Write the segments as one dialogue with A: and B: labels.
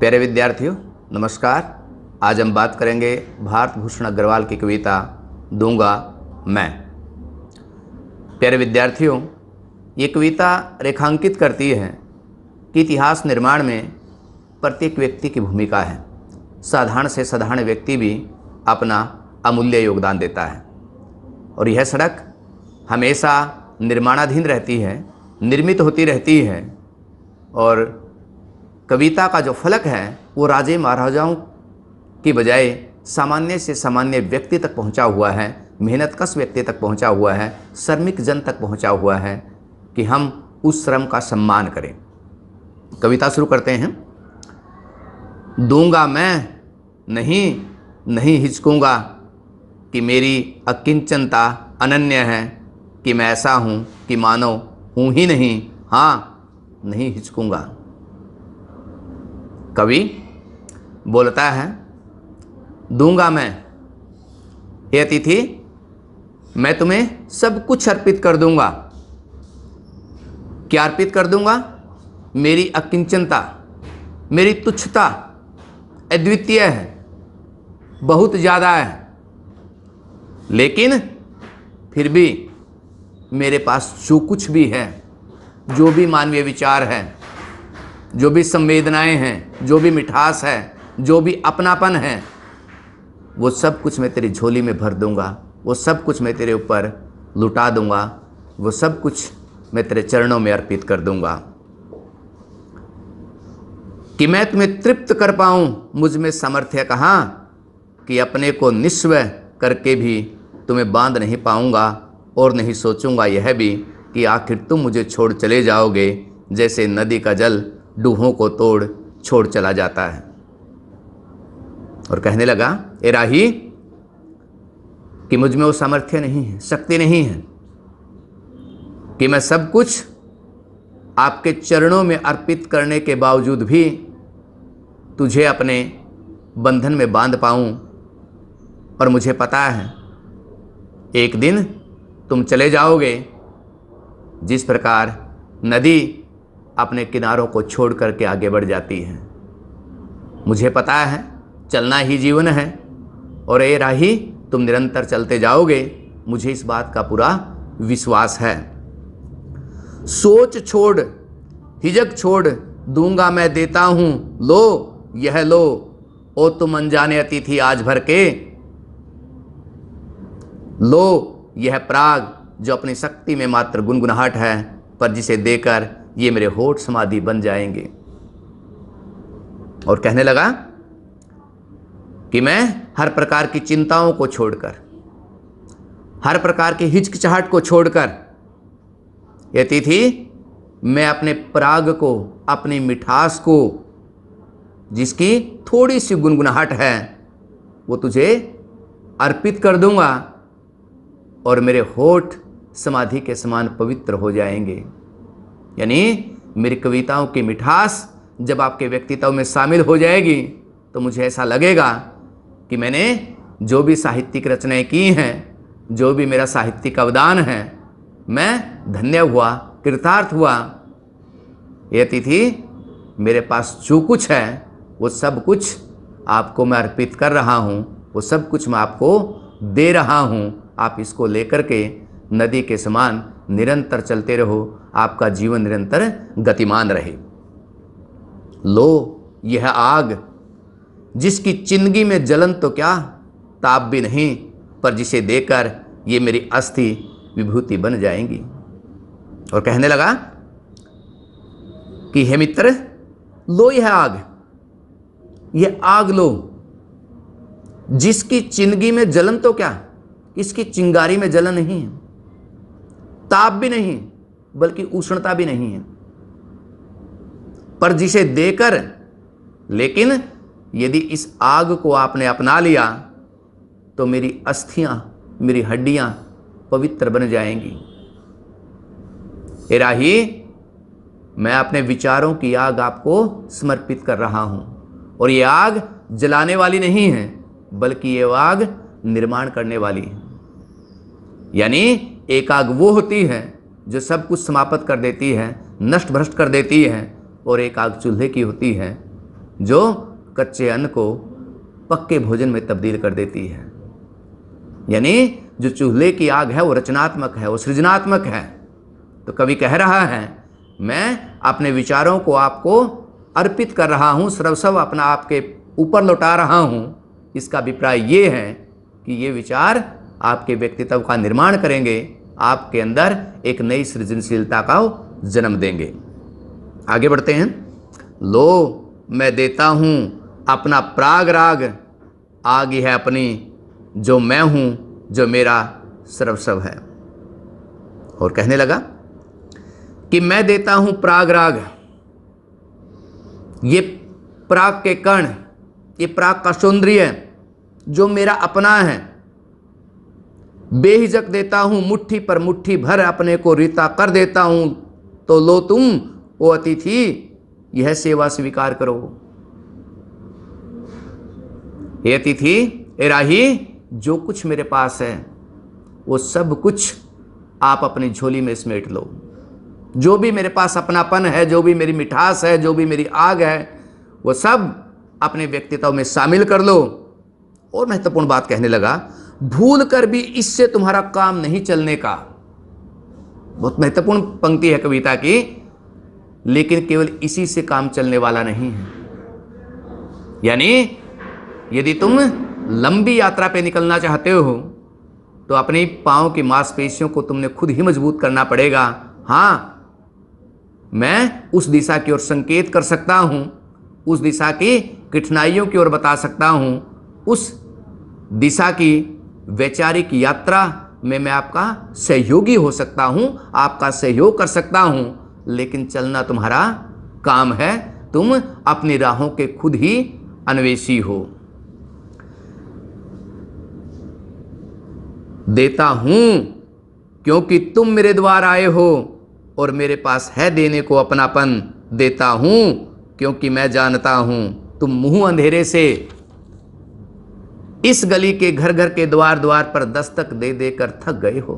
A: प्यारे विद्यार्थियों नमस्कार आज हम बात करेंगे भारत भूषण अग्रवाल की कविता दूंगा मैं प्यारे विद्यार्थियों ये कविता रेखांकित करती है कि इतिहास निर्माण में प्रत्येक व्यक्ति की भूमिका है साधारण से साधारण व्यक्ति भी अपना अमूल्य योगदान देता है और यह सड़क हमेशा निर्माणाधीन रहती है निर्मित होती रहती है और कविता का जो फलक है वो राजे महाराजाओं की बजाय सामान्य से सामान्य व्यक्ति तक पहुंचा हुआ है मेहनतकश व्यक्ति तक पहुंचा हुआ है श्रमिक जन तक पहुंचा हुआ है कि हम उस श्रम का सम्मान करें कविता शुरू करते हैं दूंगा मैं नहीं नहीं हिचकूँगा कि मेरी अकिंचनता अनन्य है कि मैं ऐसा हूँ कि मानो हूँ ही नहीं हाँ नहीं हिचकूँगा कवि बोलता है दूंगा मैं ये अतिथि मैं तुम्हें सब कुछ अर्पित कर दूंगा क्या अर्पित कर दूंगा मेरी अकिंचनता मेरी तुच्छता अद्वितीय है बहुत ज़्यादा है लेकिन फिर भी मेरे पास जो कुछ भी है जो भी मानवीय विचार है जो भी संवेदनाएं हैं जो भी मिठास है जो भी अपनापन है वो सब कुछ मैं तेरी झोली में भर दूंगा वो सब कुछ मैं तेरे ऊपर लुटा दूंगा वो सब कुछ मैं तेरे चरणों में अर्पित कर दूंगा कि मैं तुम्हें तृप्त कर पाऊं मुझ में सामर्थ्य कहाँ कि अपने को निस्व करके भी तुम्हें बांध नहीं पाऊंगा और नहीं सोचूंगा यह भी कि आखिर तुम मुझे छोड़ चले जाओगे जैसे नदी का जल डूहों को तोड़ छोड़ चला जाता है और कहने लगा ए राही कि मुझ में वो सामर्थ्य नहीं है शक्ति नहीं है कि मैं सब कुछ आपके चरणों में अर्पित करने के बावजूद भी तुझे अपने बंधन में बांध पाऊँ और मुझे पता है एक दिन तुम चले जाओगे जिस प्रकार नदी अपने किनारों को छोड़ करके आगे बढ़ जाती है मुझे पता है चलना ही जीवन है और ए राही तुम निरंतर चलते जाओगे मुझे इस बात का पूरा विश्वास है सोच छोड़ हिजक छोड़ दूंगा मैं देता हूँ लो यह लो ओ तुम अनजाने अतिथि आज भर के लो यह प्राग जो अपनी शक्ति में मात्र गुनगुनाहट है पर जिसे देकर ये मेरे होठ समाधि बन जाएंगे और कहने लगा कि मैं हर प्रकार की चिंताओं को छोड़कर हर प्रकार की हिचकिचाहट को छोड़कर ये तिथि मैं अपने प्राग को अपनी मिठास को जिसकी थोड़ी सी गुनगुनाहट है वो तुझे अर्पित कर दूंगा और मेरे होठ समाधि के समान पवित्र हो जाएंगे यानी मेरी कविताओं की मिठास जब आपके व्यक्तित्व में शामिल हो जाएगी तो मुझे ऐसा लगेगा कि मैंने जो भी साहित्यिक रचनाएं की हैं जो भी मेरा साहित्यिक अवदान है मैं धन्य हुआ कृतार्थ हुआ ये अतिथि मेरे पास जो कुछ है वो सब कुछ आपको मैं अर्पित कर रहा हूँ वो सब कुछ मैं आपको दे रहा हूँ आप इसको लेकर के नदी के समान निरंतर चलते रहो आपका जीवन निरंतर गतिमान रहे लो यह आग जिसकी चिंदगी में जलन तो क्या ताप भी नहीं पर जिसे देकर ये मेरी अस्थि विभूति बन जाएंगी और कहने लगा कि हे मित्र लो यह आग यह आग लो जिसकी चिंदगी में जलन तो क्या इसकी चिंगारी में जलन नहीं है ताप भी नहीं बल्कि उष्णता भी नहीं है पर जिसे देकर लेकिन यदि इस आग को आपने अपना लिया तो मेरी अस्थियां मेरी हड्डियां पवित्र बन जाएंगी हे राही मैं अपने विचारों की आग आपको समर्पित कर रहा हूं और ये आग जलाने वाली नहीं है बल्कि ये आग निर्माण करने वाली है यानी एकाग वो होती है जो सब कुछ समाप्त कर देती है नष्ट भ्रष्ट कर देती है और एक आग चूल्हे की होती है जो कच्चे अन्न को पक्के भोजन में तब्दील कर देती है यानी जो चूल्हे की आग है वो रचनात्मक है वो सृजनात्मक है तो कवि कह रहा है मैं अपने विचारों को आपको अर्पित कर रहा हूँ सर्वसव अपना आपके ऊपर लौटा रहा हूँ इसका अभिप्राय ये है कि ये विचार आपके व्यक्तित्व का निर्माण करेंगे आपके अंदर एक नई सृजनशीलता का जन्म देंगे आगे बढ़ते हैं लो मैं देता हूँ अपना प्राग राग आग है अपनी जो मैं हूँ जो मेरा सर्वस्व है और कहने लगा कि मैं देता हूँ प्राग राग ये प्राग के कण ये प्राग का सौंदर्य जो मेरा अपना है बेहिजक देता हूँ मुट्ठी पर मुट्ठी भर अपने को रीता कर देता हूँ तो लो तुम वो अतिथि यह सेवा स्वीकार करो ये अतिथि एराही राही जो कुछ मेरे पास है वो सब कुछ आप अपनी झोली में समेट लो जो भी मेरे पास अपनापन है जो भी मेरी मिठास है जो भी मेरी आग है वो सब अपने व्यक्तित्व में शामिल कर लो और महत्वपूर्ण बात कहने लगा भूल कर भी इससे तुम्हारा काम नहीं चलने का बहुत महत्वपूर्ण पंक्ति है कविता की लेकिन केवल इसी से काम चलने वाला नहीं है यानी यदि तुम लंबी यात्रा पे निकलना चाहते हो तो अपने पांव की मांसपेशियों को तुमने खुद ही मजबूत करना पड़ेगा हां मैं उस दिशा की ओर संकेत कर सकता हूं उस दिशा की कठिनाइयों की ओर बता सकता हूं उस दिशा की वैचारिक यात्रा में मैं आपका सहयोगी हो सकता हूँ आपका सहयोग कर सकता हूँ लेकिन चलना तुम्हारा काम है तुम अपनी राहों के खुद ही अन्वेषी हो देता हूं क्योंकि तुम मेरे द्वार आए हो और मेरे पास है देने को अपनापन देता हूं क्योंकि मैं जानता हूं तुम मुंह अंधेरे से इस गली के घर घर के द्वार द्वार पर दस्तक दे देकर थक गए हो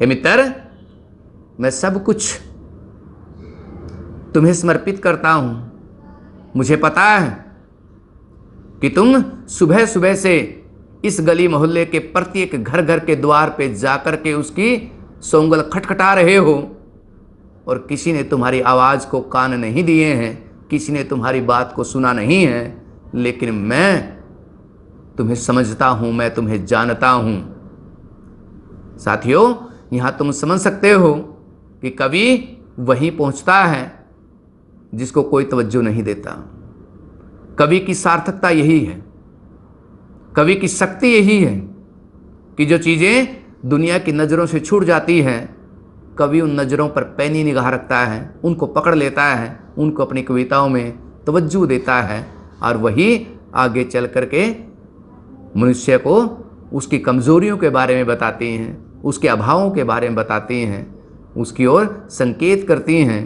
A: हे मित्र मैं सब कुछ तुम्हें समर्पित करता हूं मुझे पता है कि तुम सुबह सुबह से इस गली मोहल्ले के प्रत्येक घर घर के द्वार पे जाकर के उसकी सोंगल खटखटा रहे हो और किसी ने तुम्हारी आवाज़ को कान नहीं दिए हैं किसी ने तुम्हारी बात को सुना नहीं है लेकिन मैं तुम्हें समझता हूँ मैं तुम्हें जानता हूँ साथियों यहाँ तुम समझ सकते हो कि कवि वहीं पहुँचता है जिसको कोई तवज्जो नहीं देता कवि की सार्थकता यही है कवि की शक्ति यही है कि जो चीज़ें दुनिया की नज़रों से छूट जाती हैं कवि उन नज़रों पर पैनी निगाह रखता है उनको पकड़ लेता है उनको अपनी कविताओं में तवज्जो देता है और वही आगे चल करके मनुष्य को उसकी कमज़ोरियों के बारे में बताते हैं उसके अभावों के बारे में बताते हैं उसकी ओर संकेत करते हैं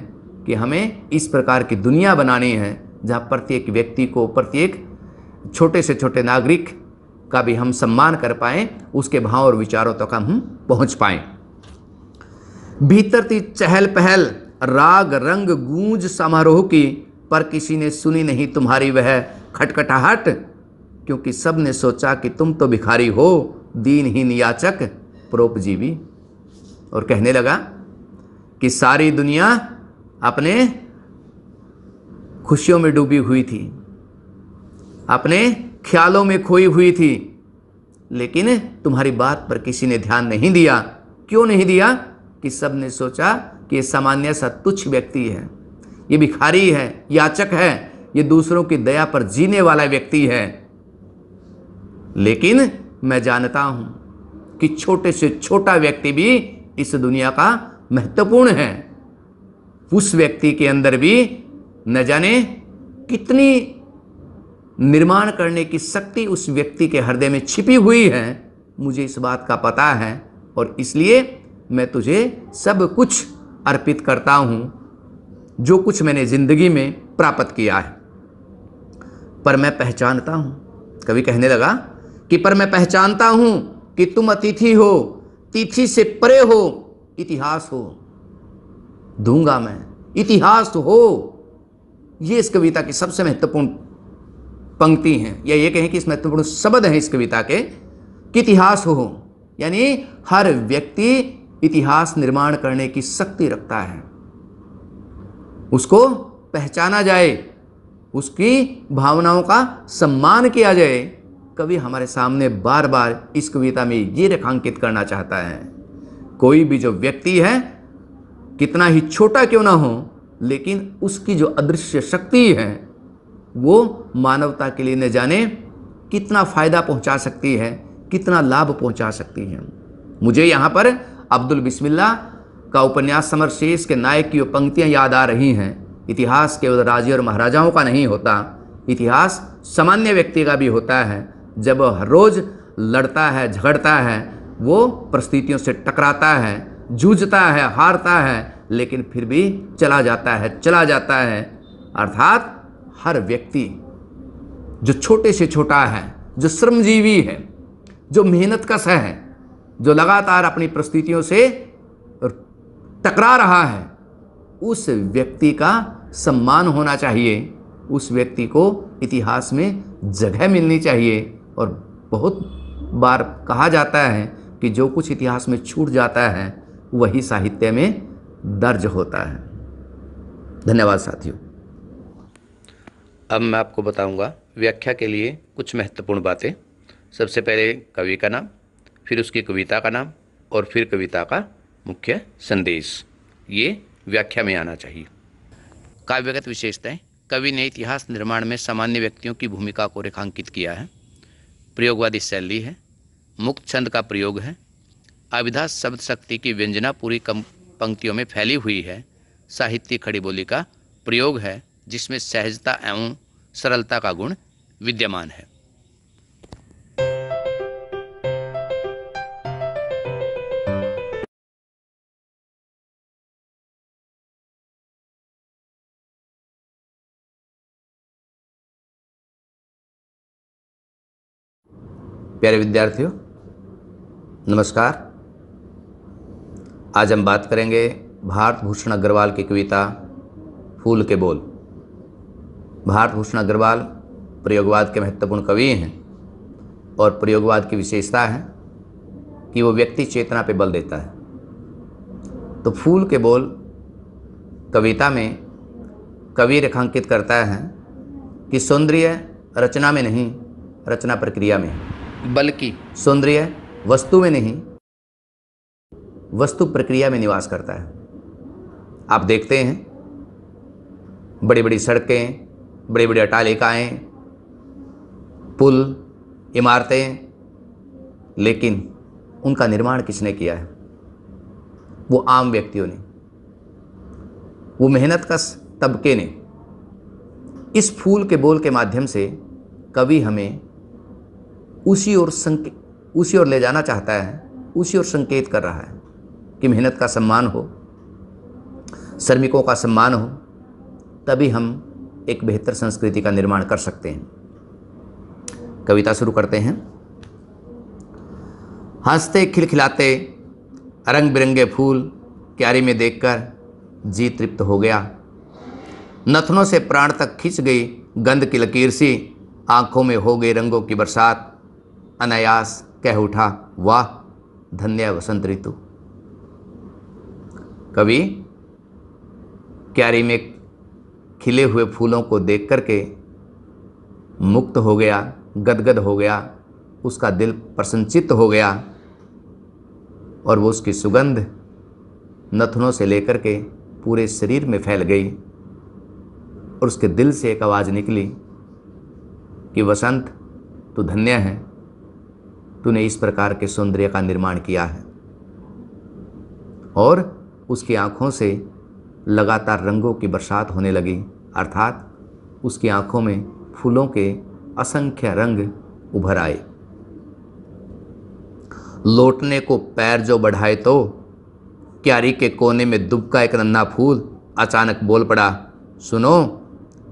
A: कि हमें इस प्रकार की दुनिया बनानी है जहाँ प्रत्येक व्यक्ति को प्रत्येक छोटे से छोटे नागरिक का भी हम सम्मान कर पाएँ उसके भाव और विचारों तक तो हम पहुँच पाएँ भीतर थी चहल पहल राग रंग गूंज समारोह की पर किसी ने सुनी नहीं तुम्हारी वह खटखटाहट क्योंकि सब ने सोचा कि तुम तो भिखारी हो दीनहीन याचक प्रोपजीवी और कहने लगा कि सारी दुनिया अपने खुशियों में डूबी हुई थी अपने ख्यालों में खोई हुई थी लेकिन तुम्हारी बात पर किसी ने ध्यान नहीं दिया क्यों नहीं दिया कि सब ने सोचा कि ये सामान्य सा तुच्छ व्यक्ति है ये भिखारी है याचक है ये दूसरों की दया पर जीने वाला व्यक्ति है लेकिन मैं जानता हूं कि छोटे से छोटा व्यक्ति भी इस दुनिया का महत्वपूर्ण है उस व्यक्ति के अंदर भी न जाने कितनी निर्माण करने की शक्ति उस व्यक्ति के हृदय में छिपी हुई है मुझे इस बात का पता है और इसलिए मैं तुझे सब कुछ अर्पित करता हूं जो कुछ मैंने ज़िंदगी में प्राप्त किया है पर मैं पहचानता हूं कभी कहने लगा कि पर मैं पहचानता हूँ कि तुम अतिथि हो तिथि से परे हो इतिहास हो दूंगा मैं इतिहास हो ये इस कविता की सबसे महत्वपूर्ण पंक्ति हैं या ये कहें कि इस महत्वपूर्ण शब्द हैं इस कविता के कि इतिहास हो यानी हर व्यक्ति इतिहास निर्माण करने की शक्ति रखता है उसको पहचाना जाए उसकी भावनाओं का सम्मान किया जाए कवि हमारे सामने बार बार इस कविता में ये रेखांकित करना चाहता है कोई भी जो व्यक्ति है कितना ही छोटा क्यों ना हो लेकिन उसकी जो अदृश्य शक्ति है वो मानवता के लिए न जाने कितना फ़ायदा पहुंचा सकती है कितना लाभ पहुंचा सकती है मुझे यहाँ पर अब्दुल बिस्मिल्ला का उपन्यास समर शेष के नायक की वो पंक्तियाँ याद आ रही हैं इतिहास केवल राजे और महाराजाओं का नहीं होता इतिहास सामान्य व्यक्ति का भी होता है जब रोज़ लड़ता है झगड़ता है वो परिस्थितियों से टकराता है जूझता है हारता है लेकिन फिर भी चला जाता है चला जाता है अर्थात हर व्यक्ति जो छोटे से छोटा है जो श्रमजीवी है जो मेहनत का सह है जो लगातार अपनी परिस्थितियों से टकरा रहा है उस व्यक्ति का सम्मान होना चाहिए उस व्यक्ति को इतिहास में जगह मिलनी चाहिए और बहुत बार कहा जाता है कि जो कुछ इतिहास में छूट जाता है वही साहित्य में दर्ज होता है धन्यवाद साथियों अब मैं आपको बताऊंगा व्याख्या के लिए कुछ महत्वपूर्ण बातें सबसे पहले कवि का नाम फिर उसकी कविता का नाम और फिर कविता का मुख्य संदेश ये व्याख्या में आना चाहिए काव्यगत विशेषताएं कवि ने इतिहास निर्माण में सामान्य व्यक्तियों की भूमिका को रेखांकित किया है प्रयोगवादी शैली है मुक्त छंद का प्रयोग है अविधा शब्द शक्ति की व्यंजना पूरी कम पंक्तियों में फैली हुई है साहित्य खड़ी बोली का प्रयोग है जिसमें सहजता एवं सरलता का गुण विद्यमान है प्यारे विद्यार्थियों नमस्कार आज हम बात करेंगे भारत भूषण अग्रवाल की कविता फूल के बोल भारत भूषण अग्रवाल प्रयोगवाद के महत्वपूर्ण कवि हैं और प्रयोगवाद की विशेषता है कि वो व्यक्ति चेतना पे बल देता है तो फूल के बोल कविता में कवि रेखांकित करता है कि सौंदर्य रचना में नहीं रचना प्रक्रिया में है बल्कि सौंदर्य वस्तु में नहीं वस्तु प्रक्रिया में निवास करता है आप देखते हैं बड़ी बड़ी सड़कें बड़ी बड़ी अटालिकाएँ पुल इमारतें लेकिन उनका निर्माण किसने किया है वो आम व्यक्तियों ने वो मेहनत का तबके ने इस फूल के बोल के माध्यम से कवि हमें उसी ओर संके उसी ओर ले जाना चाहता है उसी ओर संकेत कर रहा है कि मेहनत का सम्मान हो श्रमिकों का सम्मान हो तभी हम एक बेहतर संस्कृति का निर्माण कर सकते हैं कविता शुरू करते हैं हंसते खिलखिलाते रंग बिरंगे फूल क्यारी में देखकर जी तृप्त हो गया नथनों से प्राण तक खींच गई गंध की लकीर सी आंखों में हो गई रंगों की बरसात अनायास कह उठा वाह धन्य वसंत ऋतु कभी क्यारी में खिले हुए फूलों को देख कर के मुक्त हो गया गदगद हो गया उसका दिल प्रसन्नचित हो गया और वो उसकी सुगंध नथनों से लेकर के पूरे शरीर में फैल गई और उसके दिल से एक आवाज़ निकली कि वसंत तू धन्य है तूने इस प्रकार के सौंदर्य का निर्माण किया है और उसकी आँखों से लगातार रंगों की बरसात होने लगी अर्थात उसकी आँखों में फूलों के असंख्य रंग उभर आए लौटने को पैर जो बढ़ाए तो क्यारी के कोने में दुबका एक नन्ना फूल अचानक बोल पड़ा सुनो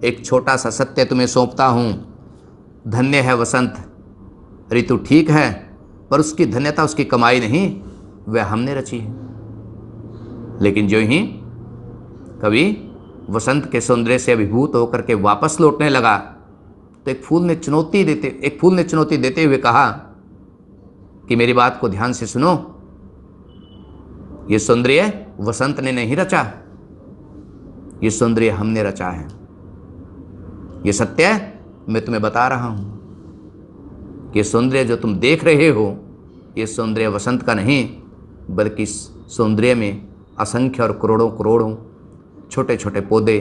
A: एक छोटा सा सत्य तुम्हें सौंपता हूँ धन्य है वसंत ऋतु ठीक है पर उसकी धन्यता उसकी कमाई नहीं वह हमने रची है लेकिन जो ही कवि वसंत के सौंदर्य से अभिभूत होकर के वापस लौटने लगा तो एक फूल ने चुनौती देते एक फूल ने चुनौती देते हुए कहा कि मेरी बात को ध्यान से सुनो ये सौंदर्य वसंत ने नहीं रचा ये सौंदर्य हमने रचा है ये सत्य मैं तुम्हें बता रहा हूं ये सौंदर्य जो तुम देख रहे हो ये सौंदर्य वसंत का नहीं बल्कि इस सौंदर्य में असंख्य और करोड़ों करोड़ों छोटे छोटे पौधे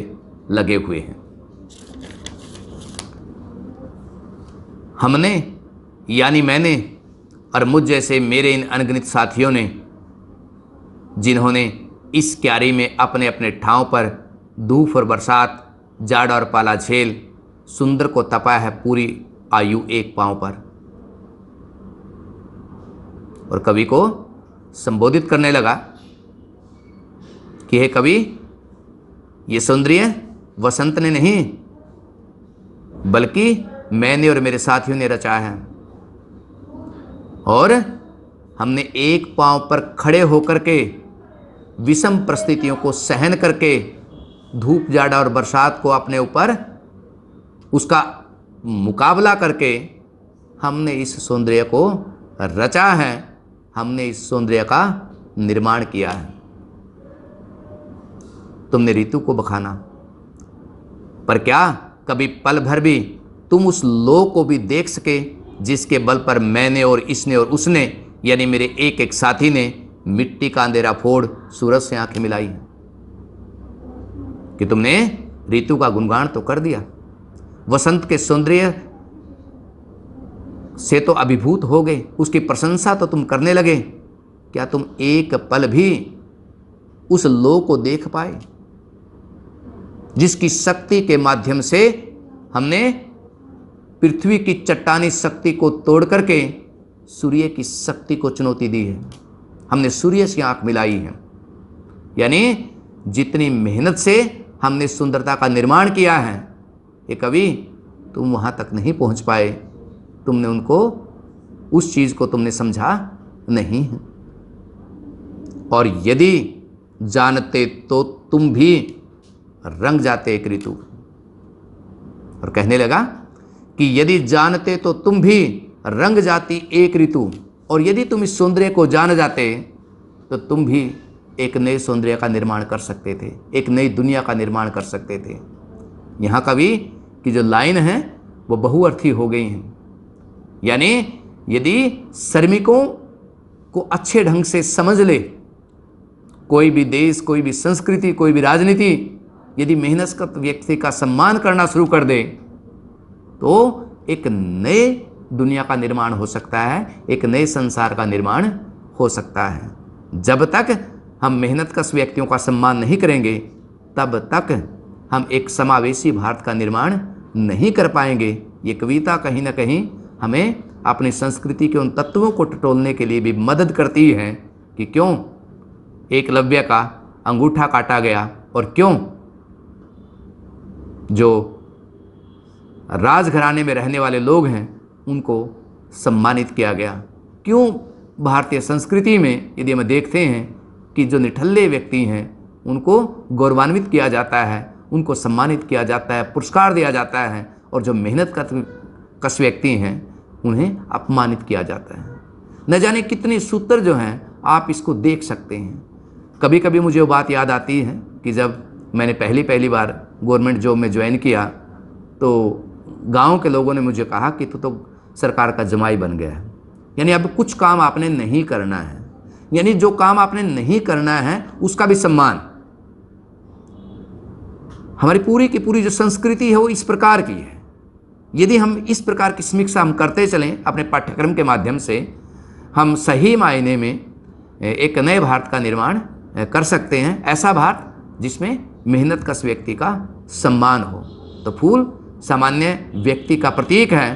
A: लगे हुए हैं हमने यानी मैंने और मुझ जैसे मेरे इन अनगिनत साथियों ने जिन्होंने इस क्यारी में अपने अपने ठाव पर धूप और बरसात जाड़ और पाला झेल सुंदर को तपाया है पूरी आयु एक पाँव पर और कवि को संबोधित करने लगा कि हे कवि ये सौंदर्य वसंत ने नहीं बल्कि मैंने और मेरे साथियों ने रचा है और हमने एक पांव पर खड़े होकर के विषम परिस्थितियों को सहन करके धूप जाड़ा और बरसात को अपने ऊपर उसका मुकाबला करके हमने इस सौंदर्य को रचा है हमने इस सौंदर्य का निर्माण किया है तुमने ऋतु को बखाना पर क्या कभी पल भर भी तुम उस लोक को भी देख सके जिसके बल पर मैंने और इसने और उसने यानी मेरे एक एक साथी ने मिट्टी का अंधेरा फोड़ सूरज से आंखें मिलाई कि तुमने ऋतु का गुणगान तो कर दिया वसंत के सौंदर्य से तो अभिभूत हो गए उसकी प्रशंसा तो तुम करने लगे क्या तुम एक पल भी उस लो को देख पाए जिसकी शक्ति के माध्यम से हमने पृथ्वी की चट्टानी शक्ति को तोड़ करके सूर्य की शक्ति को चुनौती दी है हमने सूर्य से आँख मिलाई है यानी जितनी मेहनत से हमने सुंदरता का निर्माण किया है ये कवि तुम वहाँ तक नहीं पहुँच पाए तुमने उनको उस चीज़ को तुमने समझा नहीं है और यदि जानते तो तुम भी रंग जाते एक ऋतु और कहने लगा कि यदि जानते तो तुम भी रंग जाती एक ऋतु और यदि तुम इस सौंदर्य को जान जाते तो तुम भी एक नए सौंदर्य का निर्माण कर सकते थे एक नई दुनिया का निर्माण कर सकते थे यहाँ का भी कि जो लाइन है वो बहुअर्थी हो गई हैं यानी यदि श्रमिकों को अच्छे ढंग से समझ ले कोई भी देश कोई भी संस्कृति कोई भी राजनीति यदि मेहनतकत व्यक्ति का सम्मान करना शुरू कर दे तो एक नए दुनिया का निर्माण हो सकता है एक नए संसार का निर्माण हो सकता है जब तक हम मेहनत कश व्यक्तियों का सम्मान नहीं करेंगे तब तक हम एक समावेशी भारत का निर्माण नहीं कर पाएंगे ये कविता कहीं ना कहीं हमें अपनी संस्कृति के उन तत्वों को टटोलने के लिए भी मदद करती है कि क्यों एकलव्य का अंगूठा काटा गया और क्यों जो राजघराने में रहने वाले लोग हैं उनको सम्मानित किया गया क्यों भारतीय संस्कृति में यदि हम देखते हैं कि जो निठल्ले व्यक्ति हैं उनको गौरवान्वित किया जाता है उनको सम्मानित किया जाता है पुरस्कार दिया जाता है और जो मेहनत कस व्यक्ति हैं उन्हें अपमानित किया जाता है न जाने कितने सूत्र जो हैं आप इसको देख सकते हैं कभी कभी मुझे वो बात याद आती है कि जब मैंने पहली पहली बार गवर्नमेंट जॉब में ज्वाइन किया तो गांव के लोगों ने मुझे कहा कि तू तो, तो सरकार का जमाई बन गया है यानी अब कुछ काम आपने नहीं करना है यानी जो काम आपने नहीं करना है उसका भी सम्मान हमारी पूरी की पूरी जो संस्कृति है वो इस प्रकार की है यदि हम इस प्रकार की समीक्षा हम करते चलें अपने पाठ्यक्रम के माध्यम से हम सही मायने में एक नए भारत का निर्माण कर सकते हैं ऐसा भारत जिसमें मेहनत कस व्यक्ति का सम्मान हो तो फूल सामान्य व्यक्ति का प्रतीक है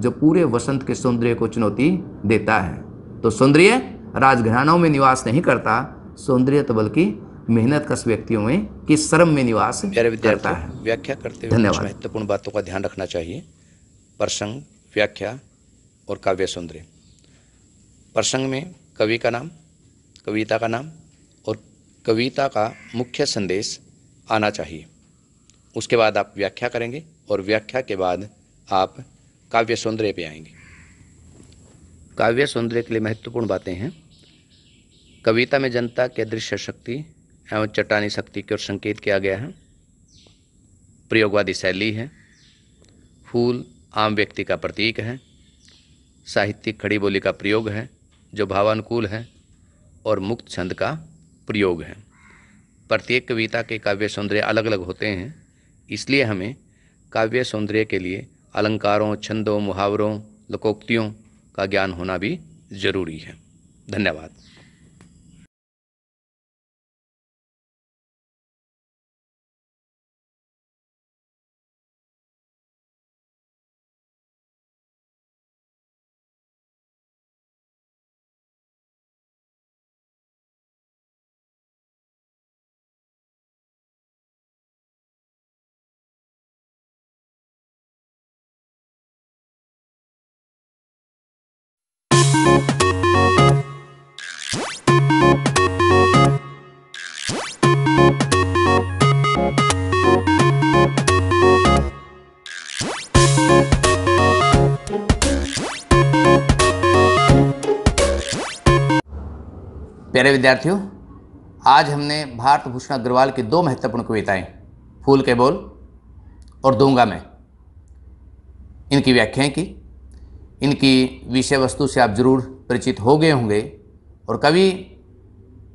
A: जो पूरे वसंत के सौंदर्य को चुनौती देता है तो सौंदर्य राजघरानों में निवास नहीं करता सौंदर्य तो बल्कि मेहनत कस व्यक्तियों में कि श्रम में निवास करता है व्याख्या करते हुए धन्यवाद महत्वपूर्ण बातों का ध्यान रखना चाहिए प्रसंग व्याख्या और काव्य सौंदर्य प्रसंग में कवि का नाम कविता का नाम और कविता का मुख्य संदेश आना चाहिए उसके बाद आप व्याख्या करेंगे और व्याख्या के बाद आप काव्य सौंदर्य पे आएंगे काव्य सौंदर्य के लिए महत्वपूर्ण बातें हैं कविता में जनता के दृश्य शक्ति एवं हाँ, चट्टानी शक्ति की ओर संकेत किया गया है प्रयोगवादी शैली है फूल आम व्यक्ति का प्रतीक है साहित्यिक खड़ी बोली का प्रयोग है जो भावानुकूल है और मुक्त छंद का प्रयोग है प्रत्येक कविता के काव्य सौंदर्य अलग अलग होते हैं इसलिए हमें काव्य सौंदर्य के लिए अलंकारों छंदों मुहावरों लकोक्तियों का ज्ञान होना भी ज़रूरी है धन्यवाद प्यारे विद्यार्थियों आज हमने भारत भूषण अग्रवाल की दो महत्वपूर्ण कविताएं फूल के बोल और दूंगा मैं इनकी व्याख्याएं की इनकी विषय वस्तु से आप जरूर परिचित हो गए होंगे और कवि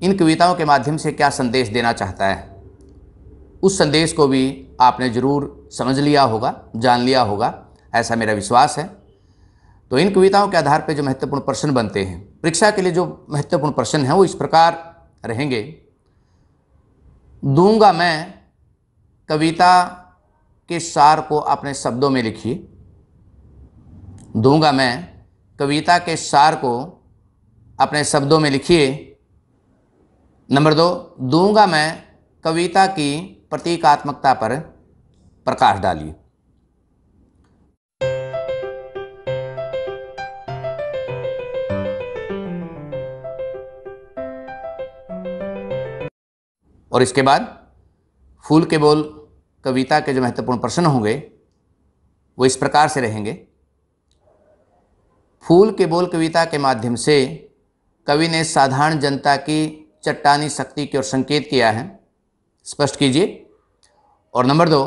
A: इन कविताओं के माध्यम से क्या संदेश देना चाहता है उस संदेश को भी आपने ज़रूर समझ लिया होगा जान लिया होगा ऐसा मेरा विश्वास है तो इन कविताओं के आधार पर जो महत्वपूर्ण प्रश्न बनते हैं परीक्षा के लिए जो महत्वपूर्ण प्रश्न हैं वो इस प्रकार रहेंगे दूंगा मैं कविता के सार को अपने शब्दों में लिखिए दूंगा मैं कविता के सार को अपने शब्दों में लिखिए नंबर दो दूंगा मैं कविता की प्रतीकात्मकता पर प्रकाश डालिए और इसके बाद फूल के बोल कविता के जो महत्वपूर्ण प्रश्न होंगे वो इस प्रकार से रहेंगे फूल के बोल कविता के माध्यम से कवि ने साधारण जनता की चट्टानी शक्ति की ओर संकेत किया है स्पष्ट कीजिए और नंबर दो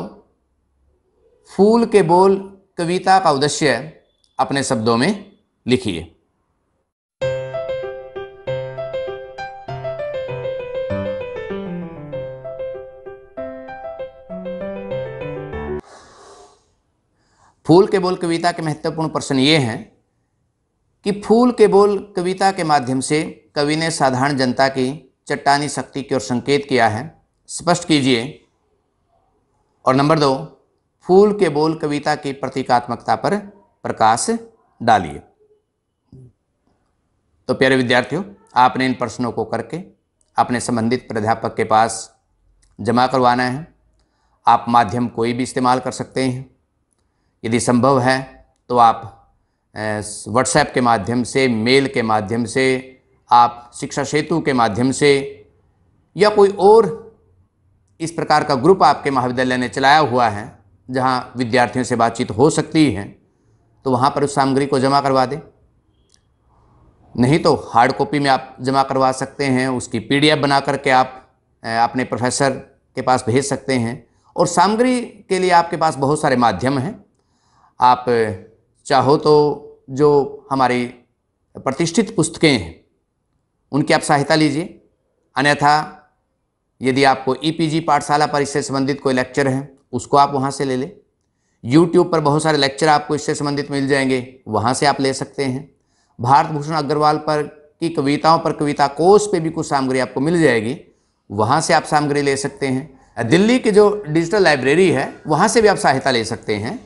A: फूल के बोल कविता का उद्देश्य अपने शब्दों में लिखिए फूल के बोल कविता के महत्वपूर्ण प्रश्न ये हैं कि फूल के बोल कविता के माध्यम से कवि ने साधारण जनता की चट्टानी शक्ति की ओर संकेत किया है स्पष्ट कीजिए और नंबर दो फूल के बोल कविता की प्रतीकात्मकता पर प्रकाश डालिए तो प्यारे विद्यार्थियों आपने इन प्रश्नों को करके अपने संबंधित प्राध्यापक के पास जमा करवाना है आप माध्यम कोई भी इस्तेमाल कर सकते हैं यदि संभव है तो आप व्हाट्सएप के माध्यम से मेल के माध्यम से आप शिक्षा सेतु के माध्यम से या कोई और इस प्रकार का ग्रुप आपके महाविद्यालय ने चलाया हुआ है जहाँ विद्यार्थियों से बातचीत हो सकती है तो वहाँ पर उस सामग्री को जमा करवा दें नहीं तो हार्ड कॉपी में आप जमा करवा सकते हैं उसकी एफ बना करके आप अपने प्रोफेसर के पास भेज सकते हैं और सामग्री के लिए आपके पास बहुत सारे माध्यम हैं आप चाहो तो जो हमारी प्रतिष्ठित पुस्तकें हैं उनकी आप सहायता लीजिए अन्यथा यदि आपको ईपीजी e पाठशाला पर इससे संबंधित कोई लेक्चर है उसको आप वहाँ से ले लें यूट्यूब पर बहुत सारे लेक्चर आपको इससे संबंधित मिल जाएंगे वहाँ से आप ले सकते हैं भारत भूषण अग्रवाल पर की कविताओं पर कविता कोष पे भी कुछ सामग्री आपको मिल जाएगी वहाँ से आप सामग्री ले सकते हैं दिल्ली की जो डिजिटल लाइब्रेरी है वहाँ से भी आप सहायता ले सकते हैं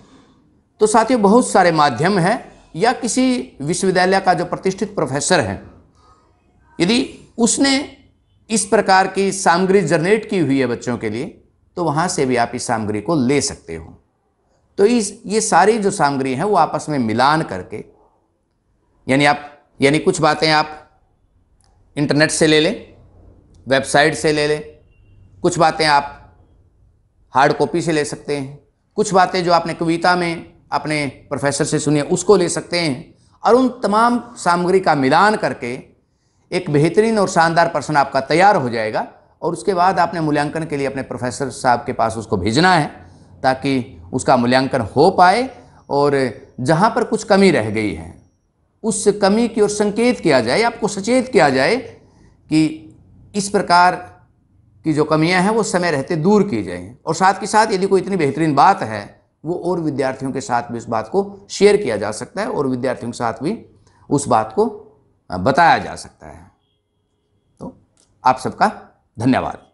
A: तो साथियों बहुत सारे माध्यम हैं या किसी विश्वविद्यालय का जो प्रतिष्ठित प्रोफेसर है यदि उसने इस प्रकार की सामग्री जनरेट की हुई है बच्चों के लिए तो वहाँ से भी आप इस सामग्री को ले सकते हो तो इस ये सारी जो सामग्री हैं वो आपस में मिलान करके यानी आप यानी कुछ बातें आप इंटरनेट से ले लें वेबसाइट से ले लें कुछ बातें आप हार्ड कॉपी से ले सकते हैं कुछ बातें जो आपने कविता में अपने प्रोफेसर से सुनिए उसको ले सकते हैं और उन तमाम सामग्री का मिलान करके एक बेहतरीन और शानदार पर्सन आपका तैयार हो जाएगा और उसके बाद आपने मूल्यांकन के लिए अपने प्रोफेसर साहब के पास उसको भेजना है ताकि उसका मूल्यांकन हो पाए और जहाँ पर कुछ कमी रह गई है उस कमी की ओर संकेत किया जाए आपको सचेत किया जाए कि इस प्रकार की जो कमियां हैं वो समय रहते दूर की जाएँ और साथ के साथ यदि कोई इतनी बेहतरीन बात है वो और विद्यार्थियों के साथ भी उस बात को शेयर किया जा सकता है और विद्यार्थियों के साथ भी उस बात को बताया जा सकता है तो आप सबका धन्यवाद